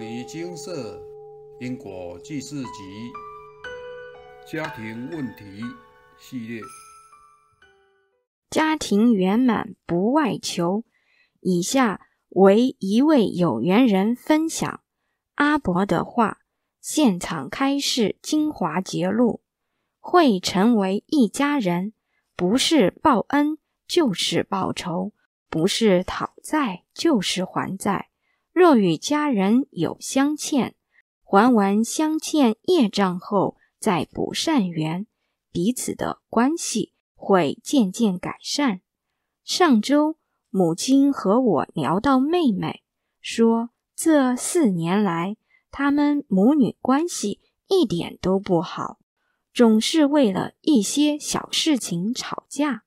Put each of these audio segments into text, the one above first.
《金色因果记事集》家庭问题系列：家庭圆满不外求。以下为一位有缘人分享阿伯的话：现场开示《精华节录》，会成为一家人，不是报恩就是报仇，不是讨债就是还债。若与家人有相欠，还完相欠业障后，再补善缘，彼此的关系会渐渐改善。上周母亲和我聊到妹妹，说这四年来他们母女关系一点都不好，总是为了一些小事情吵架。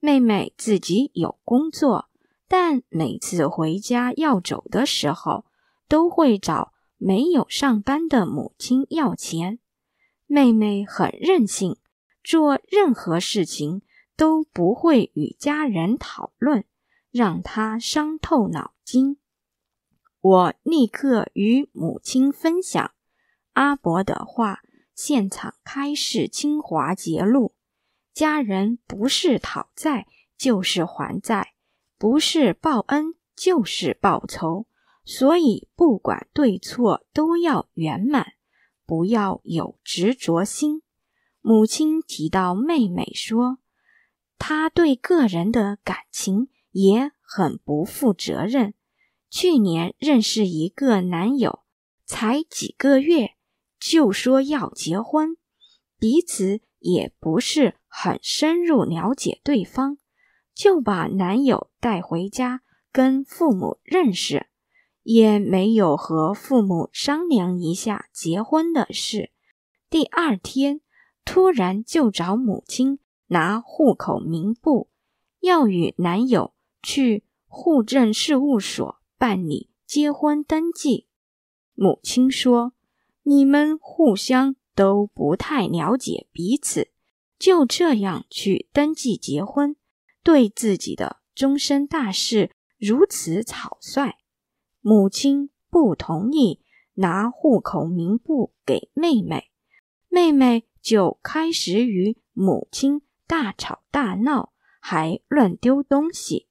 妹妹自己有工作。但每次回家要走的时候，都会找没有上班的母亲要钱。妹妹很任性，做任何事情都不会与家人讨论，让她伤透脑筋。我立刻与母亲分享阿伯的话，现场开示清华结露，家人不是讨债就是还债。不是报恩就是报仇，所以不管对错都要圆满，不要有执着心。母亲提到妹妹说，她对个人的感情也很不负责任。去年认识一个男友，才几个月就说要结婚，彼此也不是很深入了解对方。就把男友带回家跟父母认识，也没有和父母商量一下结婚的事。第二天，突然就找母亲拿户口名簿，要与男友去户政事务所办理结婚登记。母亲说：“你们互相都不太了解彼此，就这样去登记结婚。”对自己的终身大事如此草率，母亲不同意拿户口名簿给妹妹，妹妹就开始与母亲大吵大闹，还乱丢东西。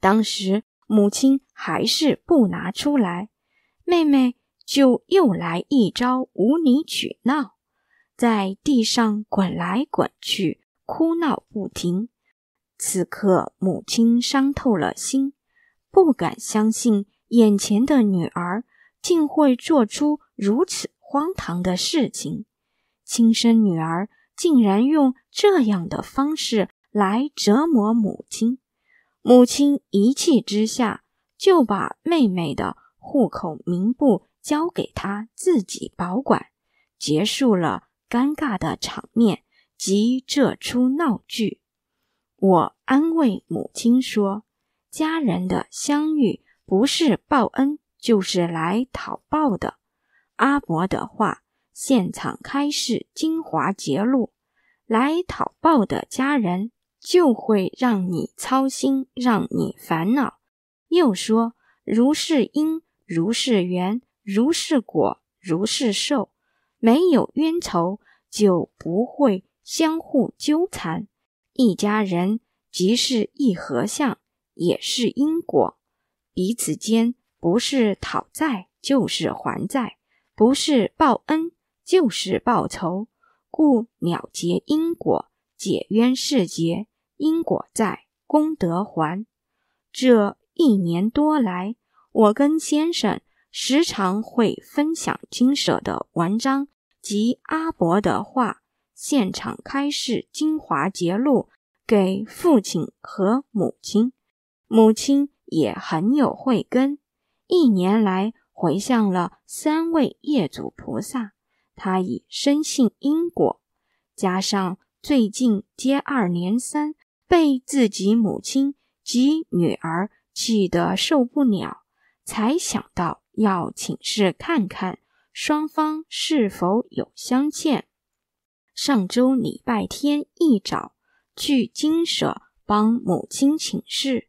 当时母亲还是不拿出来，妹妹就又来一招无理取闹，在地上滚来滚去，哭闹不停。此刻，母亲伤透了心，不敢相信眼前的女儿竟会做出如此荒唐的事情。亲生女儿竟然用这样的方式来折磨母亲。母亲一气之下，就把妹妹的户口名簿交给她自己保管，结束了尴尬的场面及这出闹剧。我安慰母亲说：“家人的相遇，不是报恩，就是来讨报的。”阿伯的话：“现场开示精华结露，来讨报的家人，就会让你操心，让你烦恼。”又说：“如是因，如是缘，如是果，如是受。没有冤仇，就不会相互纠缠。”一家人即是一合相，也是因果，彼此间不是讨债就是还债，不是报恩就是报仇，故了结因果，解冤释结。因果在，功德还。这一年多来，我跟先生时常会分享经舍的文章及阿伯的话。现场开示《金华节录》给父亲和母亲，母亲也很有慧根，一年来回向了三位业主菩萨。他已深信因果，加上最近接二连三被自己母亲及女儿气得受不了，才想到要请示看看双方是否有相欠。上周礼拜天一早，去金舍帮母亲请示，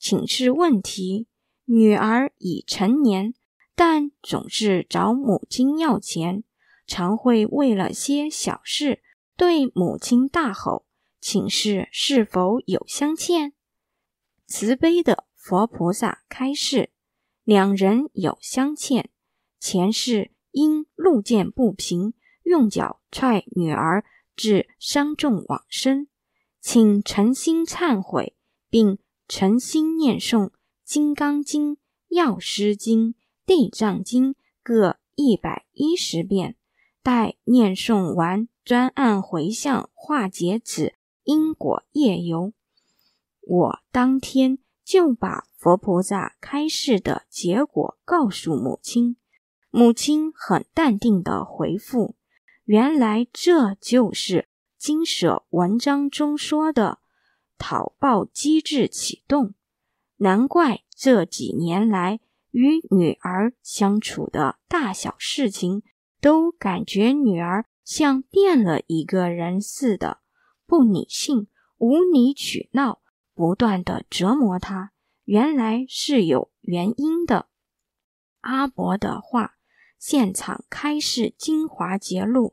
请示问题：女儿已成年，但总是找母亲要钱，常会为了些小事对母亲大吼。请示是否有相欠？慈悲的佛菩萨开示：两人有相欠，前世因路见不平。用脚踹女儿致伤重往生，请诚心忏悔，并诚心念诵《金刚经》《药师经》《地藏经》各一百一十遍。待念诵完，专案回向，化解此因果业由。我当天就把佛菩萨开示的结果告诉母亲，母亲很淡定地回复。原来这就是金舍文章中说的讨报机制启动，难怪这几年来与女儿相处的大小事情，都感觉女儿像变了一个人似的，不理性、无理取闹，不断的折磨她，原来是有原因的。阿伯的话。现场开示《金华节录》，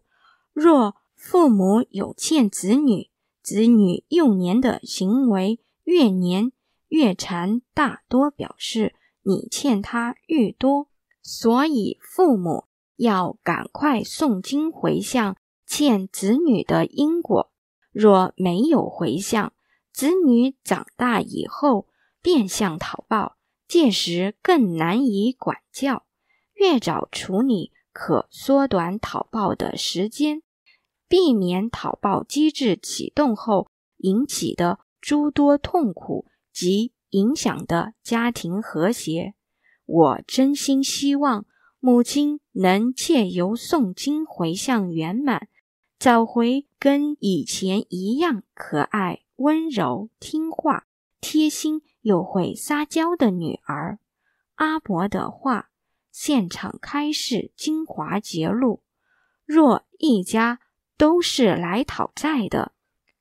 若父母有欠子女，子女幼年的行为越年越缠，大多表示你欠他愈多，所以父母要赶快诵经回向欠子女的因果。若没有回向，子女长大以后变相讨报，届时更难以管教。越早处理，可缩短讨报的时间，避免讨报机制启动后引起的诸多痛苦及影响的家庭和谐。我真心希望母亲能借由诵经回向圆满，找回跟以前一样可爱、温柔、听话、贴心又会撒娇的女儿。阿伯的话。现场开示《金华节录》，若一家都是来讨债的，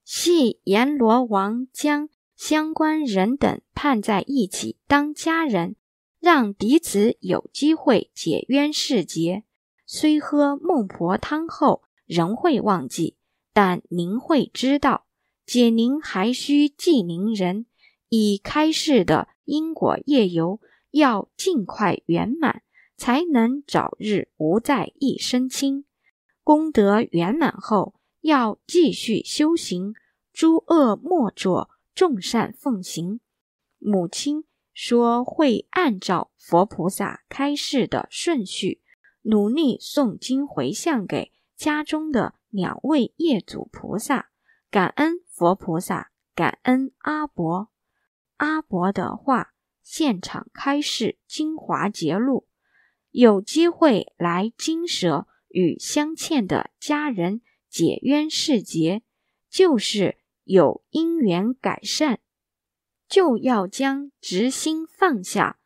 系阎罗王将相关人等判在一起当家人，让彼子有机会解冤释结。虽喝孟婆汤后仍会忘记，但您会知道，解您还需系您人。已开示的因果业由，要尽快圆满。才能早日无债一身轻，功德圆满后要继续修行，诸恶莫作，众善奉行。母亲说会按照佛菩萨开示的顺序，努力诵经回向给家中的两位业主菩萨，感恩佛菩萨，感恩阿伯。阿伯的话，现场开示《精华节录》。有机会来金舍与镶嵌的家人解冤释结，就是有因缘改善，就要将执心放下，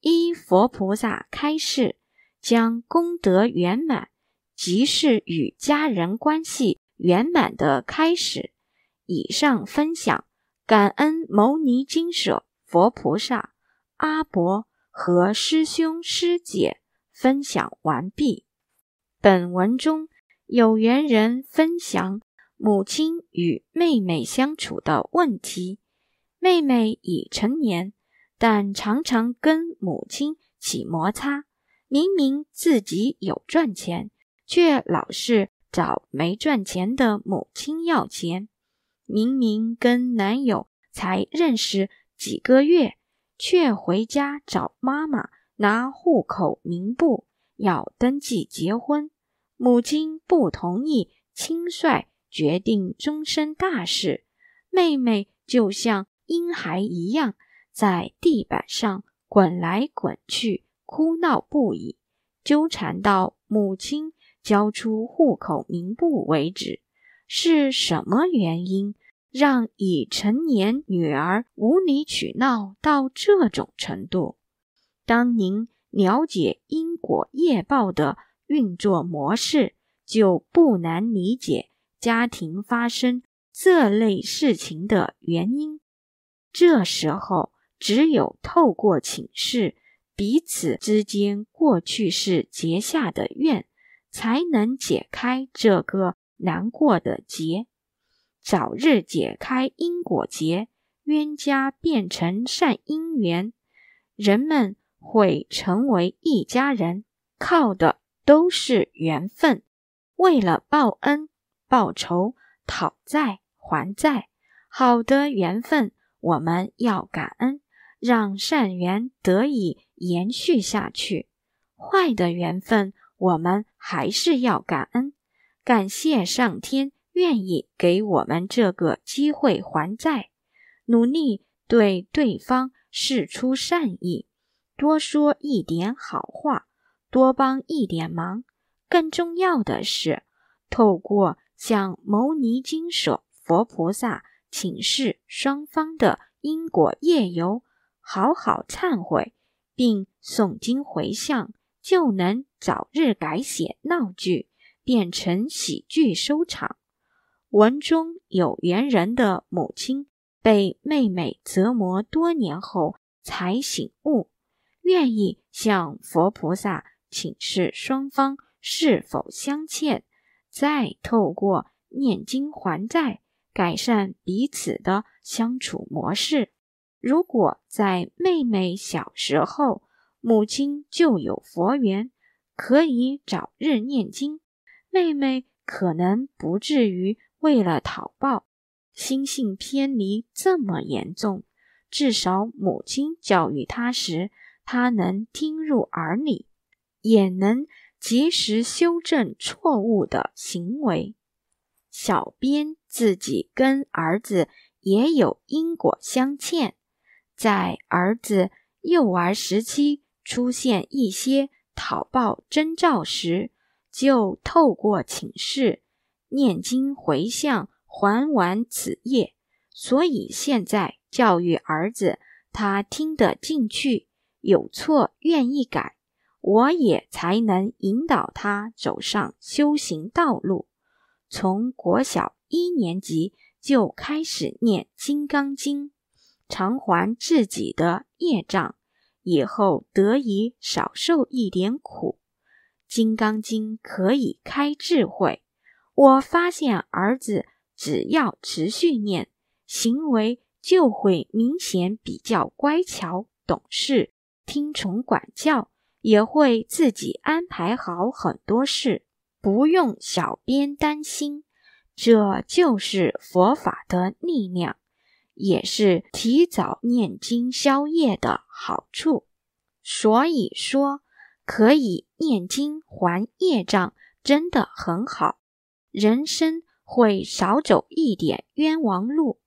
依佛菩萨开示，将功德圆满，即是与家人关系圆满的开始。以上分享，感恩牟尼金舍佛菩萨、阿伯和师兄师姐。分享完毕。本文中有缘人分享母亲与妹妹相处的问题。妹妹已成年，但常常跟母亲起摩擦。明明自己有赚钱，却老是找没赚钱的母亲要钱。明明跟男友才认识几个月，却回家找妈妈。拿户口名簿要登记结婚，母亲不同意，轻率决定终身大事。妹妹就像婴孩一样，在地板上滚来滚去，哭闹不已，纠缠到母亲交出户口名簿为止。是什么原因让已成年女儿无理取闹到这种程度？当您了解因果业报的运作模式，就不难理解家庭发生这类事情的原因。这时候，只有透过请示彼此之间过去是结下的怨，才能解开这个难过的结，早日解开因果结，冤家变成善姻缘，人们。会成为一家人，靠的都是缘分。为了报恩、报仇、讨债、还债，好的缘分我们要感恩，让善缘得以延续下去；坏的缘分我们还是要感恩，感谢上天愿意给我们这个机会还债，努力对对方释出善意。多说一点好话，多帮一点忙，更重要的是，透过向牟尼经舍佛菩萨请示双方的因果业由，好好忏悔，并诵经回向，就能早日改写闹剧，变成喜剧收场。文中有缘人的母亲被妹妹折磨多年后才醒悟。愿意向佛菩萨请示双方是否相欠，再透过念经还债，改善彼此的相处模式。如果在妹妹小时候，母亲就有佛缘，可以早日念经，妹妹可能不至于为了讨报，心性偏离这么严重。至少母亲教育她时。他能听入耳里，也能及时修正错误的行为。小编自己跟儿子也有因果相欠，在儿子幼儿时期出现一些讨报征兆时，就透过请示、念经、回向，还完此业。所以现在教育儿子，他听得进去。有错愿意改，我也才能引导他走上修行道路。从国小一年级就开始念《金刚经》，偿还自己的业障，以后得以少受一点苦。《金刚经》可以开智慧。我发现儿子只要持续念，行为就会明显比较乖巧、懂事。听从管教，也会自己安排好很多事，不用小编担心。这就是佛法的力量，也是提早念经消业的好处。所以说，可以念经还业障，真的很好，人生会少走一点冤枉路，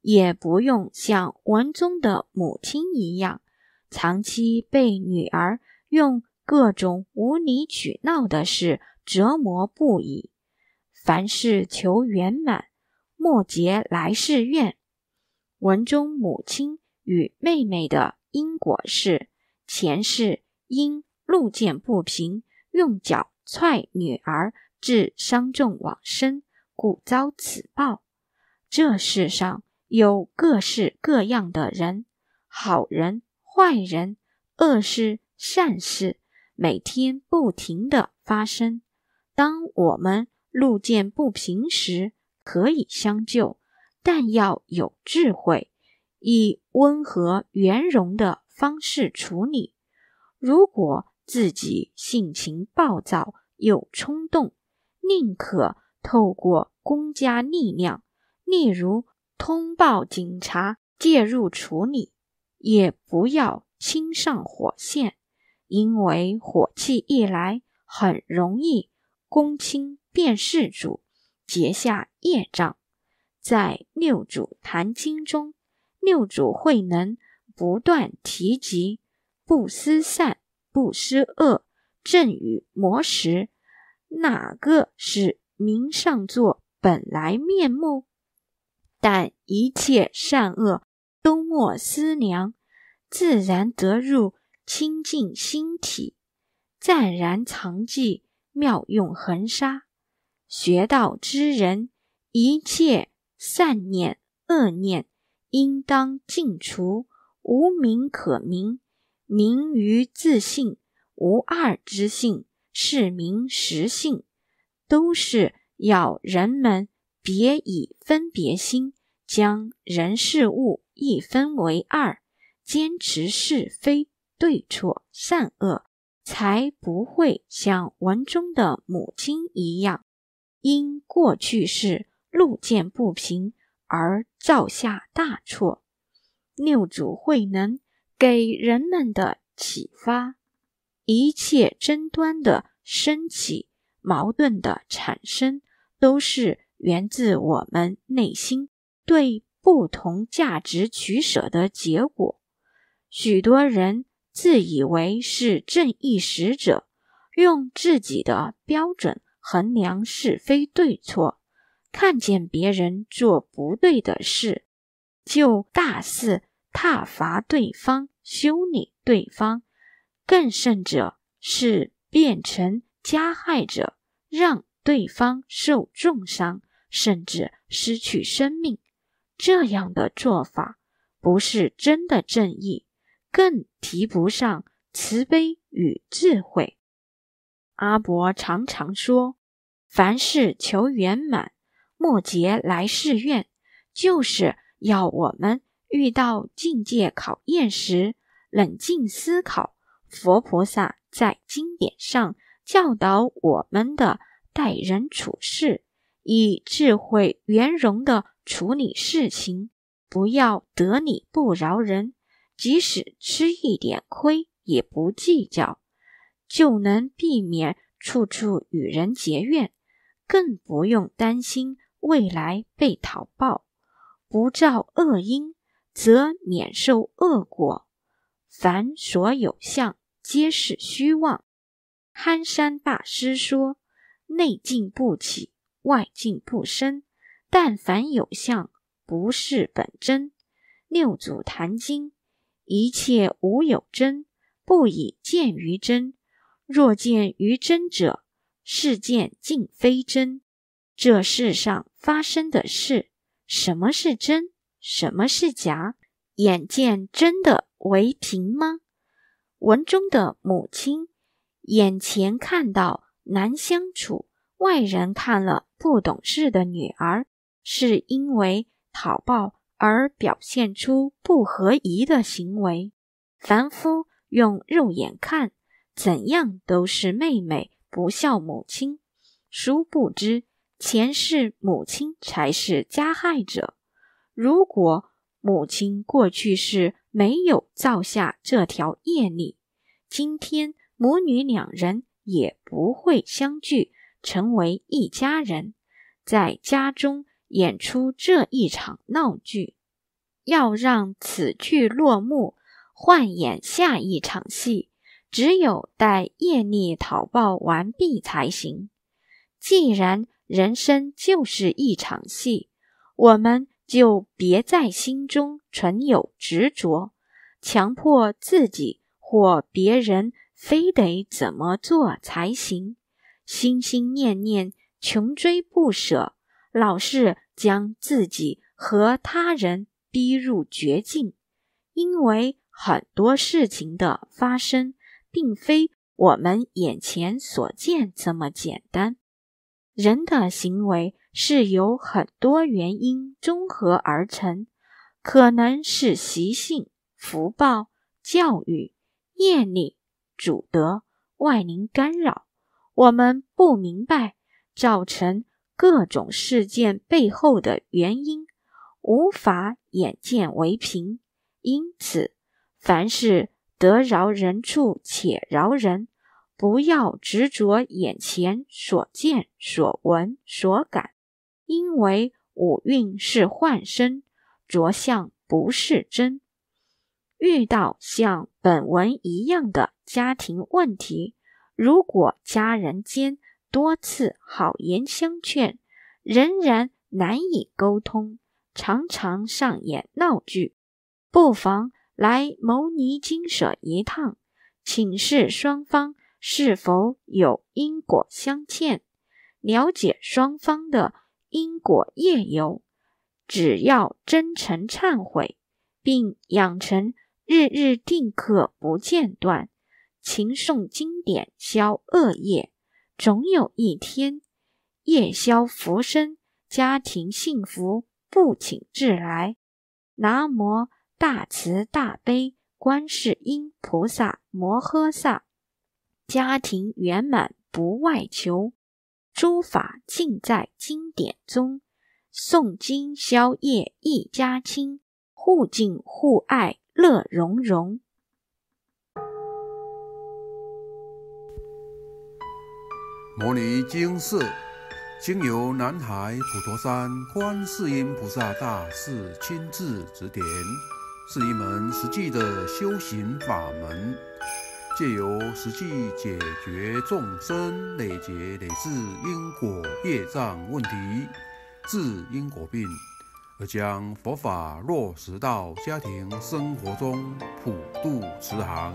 也不用像文宗的母亲一样。长期被女儿用各种无理取闹的事折磨不已。凡事求圆满，莫结来世怨。文中母亲与妹妹的因果是：前世因路见不平，用脚踹女儿，致伤重往生，故遭此报。这世上有各式各样的人，好人。坏人、恶事、善事，每天不停的发生。当我们路见不平时，可以相救，但要有智慧，以温和圆融的方式处理。如果自己性情暴躁又冲动，宁可透过公家力量，例如通报警察介入处理。也不要亲上火线，因为火气一来，很容易攻亲变世主，结下业障。在六祖坛经中，六祖慧能不断提及不思善，不思恶，正与魔时，哪个是名上座本来面目？但一切善恶。周末思量，自然得入清净心体；湛然常寂，妙用恒沙。学道之人，一切善念、恶念，应当尽除。无名可名，名于自信；无二之性，是名实性。都是要人们别以分别心。将人事物一分为二，坚持是非、对错、善恶，才不会像文中的母亲一样，因过去事路见不平而造下大错。六祖慧能给人们的启发：一切争端的升起、矛盾的产生，都是源自我们内心。对不同价值取舍的结果，许多人自以为是正义使者，用自己的标准衡量是非对错，看见别人做不对的事，就大肆挞伐对方、修理对方，更甚者是变成加害者，让对方受重伤，甚至失去生命。这样的做法不是真的正义，更提不上慈悲与智慧。阿伯常常说：“凡事求圆满，莫结来世怨。”就是要我们遇到境界考验时，冷静思考佛菩萨在经典上教导我们的待人处事，以智慧圆融的。处理事情不要得理不饶人，即使吃一点亏也不计较，就能避免处处与人结怨，更不用担心未来被讨报。不造恶因，则免受恶果。凡所有相，皆是虚妄。憨山大师说：“内境不起，外境不生。”但凡有相，不是本真。六祖坛经：一切无有真，不以见于真。若见于真者，是见尽非真。这世上发生的事，什么是真，什么是假？眼见真的为凭吗？文中的母亲，眼前看到难相处，外人看了不懂事的女儿。是因为讨报而表现出不合宜的行为。凡夫用肉眼看，怎样都是妹妹不孝母亲。殊不知，前世母亲才是加害者。如果母亲过去是没有造下这条业力，今天母女两人也不会相聚，成为一家人，在家中。演出这一场闹剧，要让此剧落幕，换演下一场戏，只有待业力讨报完毕才行。既然人生就是一场戏，我们就别在心中存有执着，强迫自己或别人非得怎么做才行，心心念念，穷追不舍。老是将自己和他人逼入绝境，因为很多事情的发生，并非我们眼前所见这么简单。人的行为是由很多原因综合而成，可能是习性、福报、教育、业力、主德、外灵干扰。我们不明白，造成。各种事件背后的原因无法眼见为凭，因此，凡事得饶人处且饶人，不要执着眼前所见所闻所感，因为五蕴是幻身，着相不是真。遇到像本文一样的家庭问题，如果家人间，多次好言相劝，仍然难以沟通，常常上演闹剧。不妨来牟尼精舍一趟，请示双方是否有因果相欠，了解双方的因果业由。只要真诚忏悔，并养成日日定课不间断，勤诵经典消恶业。总有一天，夜宵浮生，家庭幸福不请自来。南无大慈大悲观世音菩萨摩诃萨，家庭圆满不外求，诸法尽在经典中。诵经宵夜一家亲，互敬互爱乐融融。《摩尼经寺，经由南海普陀山观世音菩萨大士亲自指点，是一门实际的修行法门，借由实际解决众生累劫累世因果业障问题，治因果病，而将佛法落实到家庭生活中，普度慈航。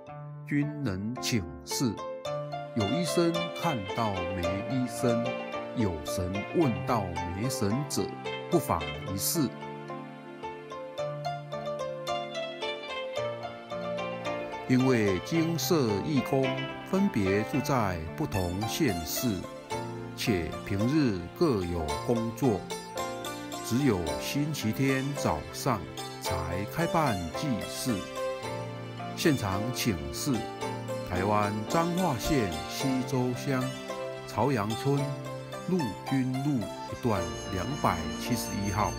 均能请示。有医生看到没医生，有神问到没神者，不妨一试。因为金色义空分别住在不同县市，且平日各有工作，只有星期天早上才开办祭祀。现场请示：台湾彰化县西周乡朝阳村陆军路一段两百七十一号。